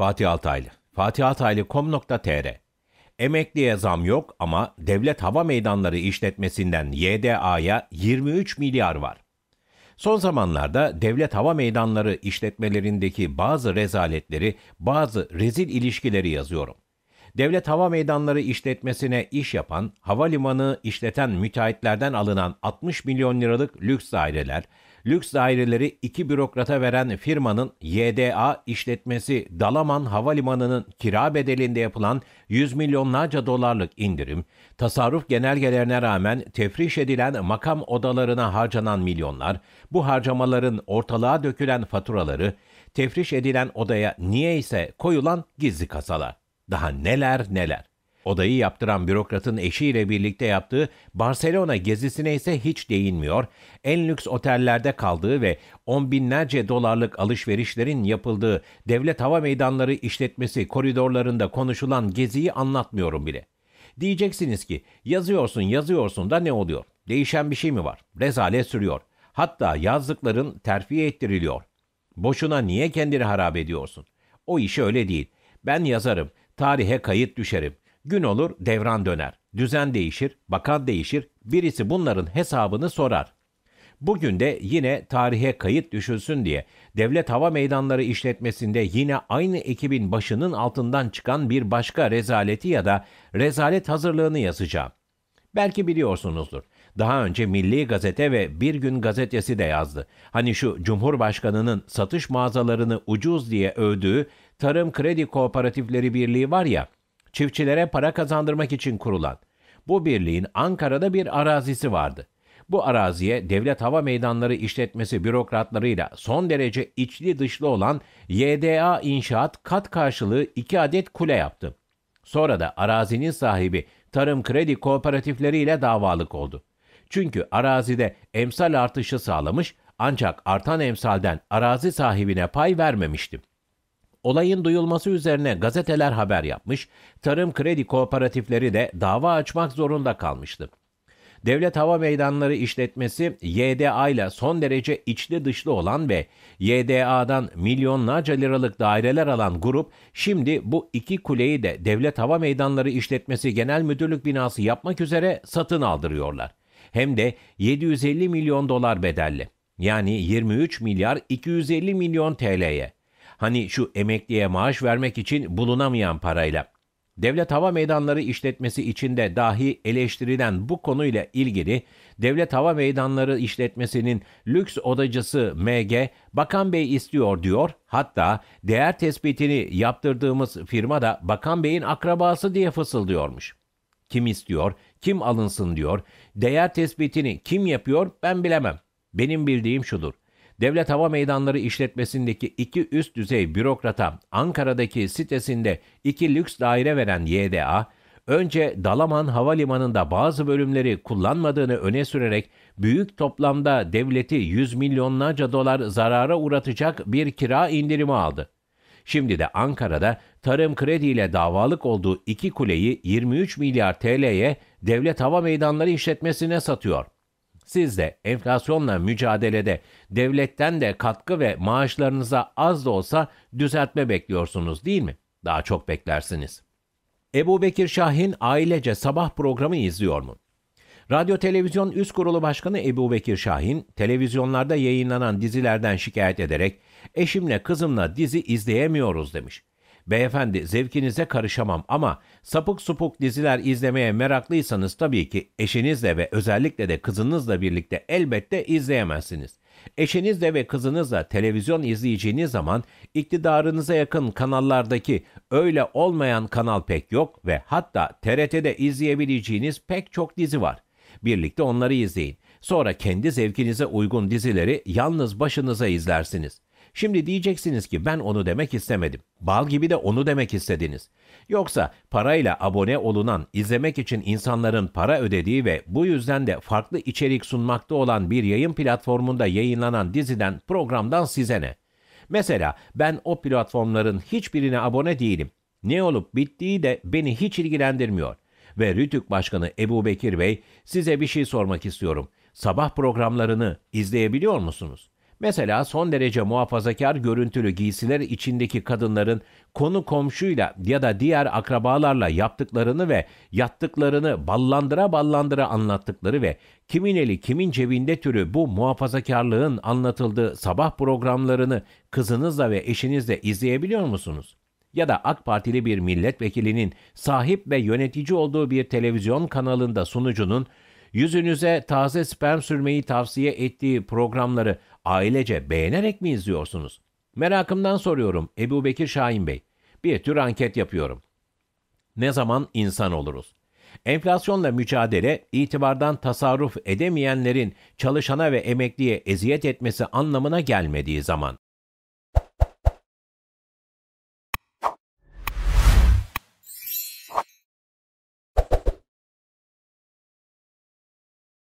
Fatih Altaylı. fatihaltaylı.com.tr Emekliye zam yok ama Devlet Hava Meydanları işletmesinden YDA'ya 23 milyar var. Son zamanlarda devlet hava meydanları işletmelerindeki bazı rezaletleri, bazı rezil ilişkileri yazıyorum. Devlet hava meydanları işletmesine iş yapan, havalimanı işleten müteahhitlerden alınan 60 milyon liralık lüks daireler, lüks daireleri iki bürokrata veren firmanın YDA işletmesi Dalaman Havalimanı'nın kira bedelinde yapılan 100 milyonlarca dolarlık indirim, tasarruf genelgelerine rağmen tefriş edilen makam odalarına harcanan milyonlar, bu harcamaların ortalığa dökülen faturaları, tefriş edilen odaya niye ise koyulan gizli kasalar. Daha neler neler. Odayı yaptıran bürokratın eşiyle birlikte yaptığı Barcelona gezisine ise hiç değinmiyor, en lüks otellerde kaldığı ve on binlerce dolarlık alışverişlerin yapıldığı devlet hava meydanları işletmesi koridorlarında konuşulan geziyi anlatmıyorum bile. Diyeceksiniz ki yazıyorsun yazıyorsun da ne oluyor? Değişen bir şey mi var? Rezalet sürüyor. Hatta yazdıkların terfi ettiriliyor. Boşuna niye kendini harap ediyorsun? O iş öyle değil. Ben yazarım, tarihe kayıt düşerim. Gün olur devran döner. Düzen değişir, bakan değişir, birisi bunların hesabını sorar. Bugün de yine tarihe kayıt düşülsün diye Devlet Hava Meydanları işletmesinde yine aynı ekibin başının altından çıkan bir başka rezaleti ya da rezalet hazırlığını yazacağım. Belki biliyorsunuzdur. Daha önce Milli Gazete ve Bir Gün Gazetesi de yazdı. Hani şu Cumhurbaşkanı'nın satış mağazalarını ucuz diye övdüğü Tarım Kredi Kooperatifleri Birliği var ya, çiftçilere para kazandırmak için kurulan. Bu birliğin Ankara'da bir arazisi vardı. Bu araziye Devlet Hava Meydanları İşletmesi bürokratlarıyla son derece içli dışlı olan YDA İnşaat kat karşılığı iki adet kule yaptı. Sonra da arazinin sahibi Tarım Kredi Kooperatifleri ile davalık oldu. Çünkü arazide emsal artışı sağlamış ancak artan emsalden arazi sahibine pay vermemiştim. Olayın duyulması üzerine gazeteler haber yapmış, tarım kredi kooperatifleri de dava açmak zorunda kalmıştı. Devlet Hava Meydanları İşletmesi YDA ile son derece içli dışlı olan ve YDA'dan milyonlarca liralık daireler alan grup şimdi bu iki kuleyi de Devlet Hava Meydanları İşletmesi Genel Müdürlük binası yapmak üzere satın aldırıyorlar. Hem de 750 milyon dolar bedelli yani 23 milyar 250 milyon TL'ye. Hani şu emekliye maaş vermek için bulunamayan parayla. Devlet Hava Meydanları işletmesi içinde dahi eleştirilen bu konuyla ilgili Devlet Hava Meydanları işletmesinin lüks odacısı MG, Bakan Bey istiyor diyor. Hatta değer tespitini yaptırdığımız firma da Bakan Bey'in akrabası diye fısıldıyormuş. Kim istiyor, kim alınsın diyor. Değer tespitini kim yapıyor ben bilemem. Benim bildiğim şudur. Devlet Hava Meydanları işletmesindeki iki üst düzey bürokrata Ankara'daki sitesinde iki lüks daire veren YDA, önce Dalaman Havalimanı'nda bazı bölümleri kullanmadığını öne sürerek büyük toplamda devleti yüz milyonlarca dolar zarara uğratacak bir kira indirimi aldı. Şimdi de Ankara'da tarım krediyle davalık olduğu iki kuleyi 23 milyar TL'ye Devlet Hava Meydanları işletmesine satıyor.'' siz de enflasyonla mücadelede devletten de katkı ve maaşlarınıza az da olsa düzeltme bekliyorsunuz değil mi? Daha çok beklersiniz. Ebu Bekir Şahin ailece sabah programı izliyor mu? Radyo Televizyon Üst Kurulu Başkanı Ebu Bekir Şahin, televizyonlarda yayınlanan dizilerden şikayet ederek, eşimle kızımla dizi izleyemiyoruz demiş. Beyefendi zevkinize karışamam ama sapık supuk diziler izlemeye meraklıysanız tabii ki eşinizle ve özellikle de kızınızla birlikte elbette izleyemezsiniz. Eşinizle ve kızınızla televizyon izleyeceğiniz zaman iktidarınıza yakın kanallardaki öyle olmayan kanal pek yok ve hatta TRT'de izleyebileceğiniz pek çok dizi var. Birlikte onları izleyin. Sonra kendi zevkinize uygun dizileri yalnız başınıza izlersiniz. Şimdi diyeceksiniz ki ben onu demek istemedim. Bal gibi de onu demek istediniz. Yoksa parayla abone olunan, izlemek için insanların para ödediği ve bu yüzden de farklı içerik sunmakta olan bir yayın platformunda yayınlanan diziden, programdan size ne? Mesela ben o platformların hiçbirine abone değilim. Ne olup bittiği de beni hiç ilgilendirmiyor. Ve Rütük Başkanı Ebu Bekir Bey size bir şey sormak istiyorum. Sabah programlarını izleyebiliyor musunuz? Mesela son derece muhafazakar görüntülü giysiler içindeki kadınların konu komşuyla ya da diğer akrabalarla yaptıklarını ve yattıklarını ballandıra ballandıra anlattıkları ve kimin eli kimin cebinde türü bu muhafazakarlığın anlatıldığı sabah programlarını kızınızla ve eşinizle izleyebiliyor musunuz? ya da AK Partili bir milletvekilinin sahip ve yönetici olduğu bir televizyon kanalında sunucunun yüzünüze taze sperm sürmeyi tavsiye ettiği programları ailece beğenerek mi izliyorsunuz? Merakımdan soruyorum Ebu Bekir Şahin Bey. Bir tür anket yapıyorum. Ne zaman insan oluruz? Enflasyonla mücadele, itibardan tasarruf edemeyenlerin çalışana ve emekliye eziyet etmesi anlamına gelmediği zaman.